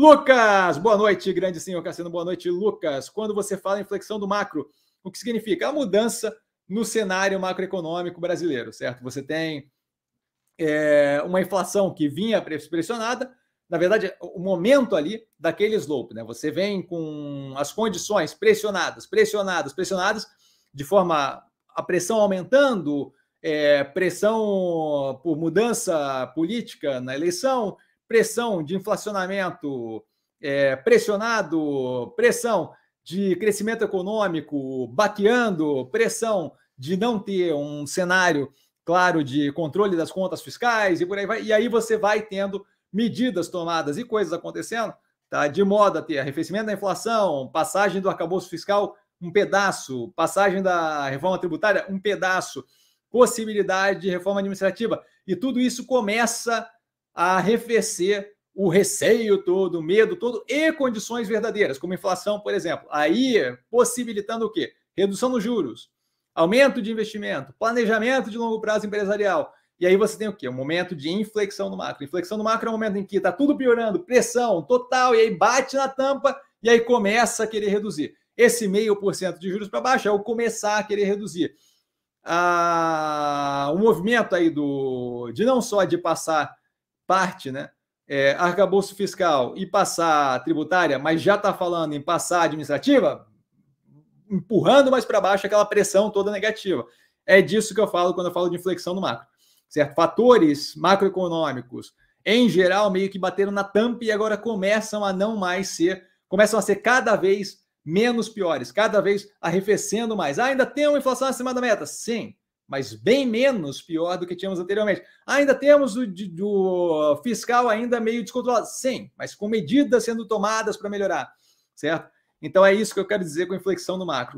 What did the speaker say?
Lucas, boa noite, grande senhor Cassino, boa noite, Lucas. Quando você fala em do macro, o que significa? A mudança no cenário macroeconômico brasileiro, certo? Você tem é, uma inflação que vinha pressionada, na verdade, o momento ali daquele slope, né? Você vem com as condições pressionadas, pressionadas, pressionadas, de forma a pressão aumentando, é, pressão por mudança política na eleição, pressão de inflacionamento, é, pressionado, pressão de crescimento econômico, baqueando, pressão de não ter um cenário claro de controle das contas fiscais e por aí vai. E aí você vai tendo medidas tomadas e coisas acontecendo, tá? De moda ter arrefecimento da inflação, passagem do arcabouço fiscal, um pedaço, passagem da reforma tributária, um pedaço, possibilidade de reforma administrativa. E tudo isso começa a arrefecer o receio todo, o medo todo e condições verdadeiras, como inflação, por exemplo. Aí, possibilitando o quê? Redução dos juros, aumento de investimento, planejamento de longo prazo empresarial. E aí você tem o quê? Um momento de inflexão no macro. Inflexão no macro é um momento em que está tudo piorando, pressão total, e aí bate na tampa e aí começa a querer reduzir. Esse meio por cento de juros para baixo é o começar a querer reduzir. Ah, o movimento aí do de não só de passar parte, né? É, arcabouço fiscal e passar tributária, mas já está falando em passar administrativa, empurrando mais para baixo aquela pressão toda negativa. É disso que eu falo quando eu falo de inflexão no macro. Certo? Fatores macroeconômicos, em geral, meio que bateram na tampa e agora começam a não mais ser, começam a ser cada vez menos piores, cada vez arrefecendo mais. Ah, ainda tem uma inflação acima da meta? Sim mas bem menos pior do que tínhamos anteriormente. Ainda temos o do fiscal ainda meio descontrolado, sim, mas com medidas sendo tomadas para melhorar, certo? Então é isso que eu quero dizer com inflexão no macro.